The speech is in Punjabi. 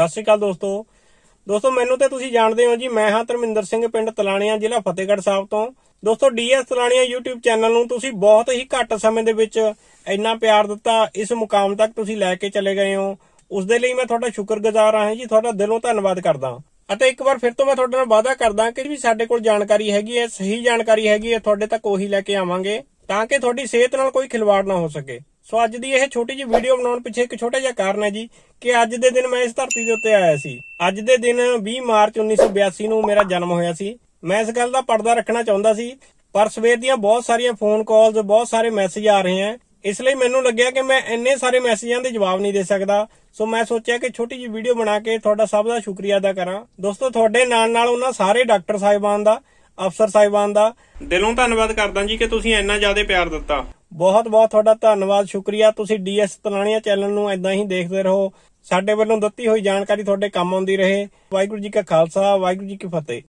ਸਤਿ ਸ਼੍ਰੀ ਅਕਾਲ ਦੋਸਤੋ ਦੋਸਤੋ ਮੈਨੂੰ ਤੇ ਤੁਸੀਂ ਜਾਣਦੇ ਹੋ ਜੀ ਮੈਂ ਹਾਂ ਤਰਮਿੰਦਰ ਸਿੰਘ ਪਿੰਡ ਤਲਾਣੀਆਂ ਜ਼ਿਲ੍ਹਾ ਫਤਿਹਗੜ੍ਹ ਸਾਹਿਬ ਤੋਂ ਦੋਸਤੋ ਡੀਐਸ ਤਲਾਣੀਆਂ YouTube ਚੈਨਲ ਨੂੰ ਤੁਸੀਂ ਬਹੁਤ ਹੀ ਘੱਟ ਸਮੇਂ ਦੇ ਵਿੱਚ ਇੰਨਾ ਪਿਆਰ ਦਿੱਤਾ ਇਸ ਮੁਕਾਮ ਤੱਕ ਤੁਸੀਂ ਲੈ ਕੇ ਚਲੇ ਗਏ ਹੋ ਉਸ ਦੇ ਲਈ ਮੈਂ ਤੁਹਾਡਾ ਸ਼ੁਕਰਗੁਜ਼ਾਰ ਹਾਂ ਜੀ ਤੁਹਾਡਾ ਦਿਲੋਂ ਧੰਨਵਾਦ ਕਰਦਾ ਅਤੇ ਇੱਕ ਵਾਰ ਫਿਰ ਤੋਂ ਮੈਂ ਤੁਹਾਡੇ ਨਾਲ ਵਾਅਦਾ ਕਰਦਾ ਕਿ ਵੀ ਸਾਡੇ ਕੋਲ ਜਾਣਕਾਰੀ ਹੈਗੀ ਹੈ ਸਹੀ ਜਾਣਕਾਰੀ ਹੈਗੀ ਹੈ ਤੁਹਾਡੇ ਤੱਕ ਉਹੀ ਲੈ ਕੇ ਆਵਾਂਗੇ ਤਾਂ ਕਿ ਤੁਹਾਡੀ ਸਿਹਤ ਨਾਲ ਕੋਈ ਖਿਲਵਾੜ ਨਾ ਹੋ ਸਕੇ ਸੋ ਅੱਜ ਦੀ ਇਹ ਛੋਟੀ ਜਿਹੀ ਵੀਡੀਓ ਬਣਾਉਣ ਪਿੱਛੇ ਇੱਕ ਛੋਟਾ ਜਿਹਾ ਕਾਰਨ ਹੈ ਜੀ ਕਿ ਅੱਜ ਦੇ ਦਿਨ ਮੈਂ ਇਸ ਧਰਤੀ ਦੇ ਉੱਤੇ ਆਇਆ ਸੀ ਅੱਜ ਦੇ ਦਿਨ 20 ਮਾਰਚ 1982 ਨੂੰ ਮੇਰਾ ਜਨਮ ਹੋਇਆ ਸੀ ਮੈਂ ਇਸ ਗੱਲ ਦਾ ਪਰਦਾ ਰੱਖਣਾ ਚਾਹੁੰਦਾ ਸੀ ਪਰ ਸਵੇਰ ਦੀਆਂ ਬਹੁਤ ਸਾਰੀਆਂ ਫੋਨ ਕਾਲਸ ਬਹੁਤ ਸਾਰੇ ਮੈਸੇਜ ਆ ਰਹੇ ਹਨ ਇਸ ਲਈ ਮੈਨੂੰ ਲੱਗਿਆ ਕਿ ਮੈਂ ਇੰਨੇ ਸਾਰੇ ਮੈਸੇਜਾਂ ਦੇ ਜਵਾਬ ਨਹੀਂ ਦੇ ਸਕਦਾ ਸੋ ਮੈਂ ਸੋਚਿਆ ਕਿ ਛੋਟੀ ਜਿਹੀ ਵੀਡੀਓ ਬਣਾ ਕੇ ਤੁਹਾਡਾ ਸਭ ਦਾ ਸ਼ੁਕਰੀਆ ਅਦਾ ਕਰਾਂ ਦੋਸਤੋ ਤੁਹਾਡੇ ਨਾਲ ਨਾਲ ਉਹਨਾਂ ਸਾਰੇ ਡਾਕਟਰ ਸਾਹਿਬਾਨ ਦਾ ਅਫਸਰ ਸਾਹਿਬਾਨ ਦਾ ਦਿਲੋਂ ਧੰਨਵਾਦ ਕਰਦਾ ਜੀ ਕਿ ਤੁਸੀਂ ਇੰਨਾ ਜ਼ਿਆਦਾ ਪਿਆਰ ਦਿੱਤਾ ਬਹੁਤ ਬਹੁਤ ਤੁਹਾਡਾ ਧੰਨਵਾਦ ਸ਼ੁਕਰੀਆ ਤੁਸੀਂ ਡੀਐਸ ਤਲਾਣੀਆਂ ਚੈਨਲ ਨੂੰ ਐਦਾਂ ਹੀ ਦੇਖਦੇ ਰਹੋ ਸਾਡੇ ਵੱਲੋਂ ਦਿੱਤੀ ਹੋਈ ਜਾਣਕਾਰੀ ਤੁਹਾਡੇ ਕੰਮ ਆਉਂਦੀ ਰਹੇ ਵਾਹਿਗੁਰੂ ਜੀ ਕਾ ਖਾਲਸਾ ਵਾਹਿਗੁਰੂ ਜੀ ਕੀ ਫਤਿਹ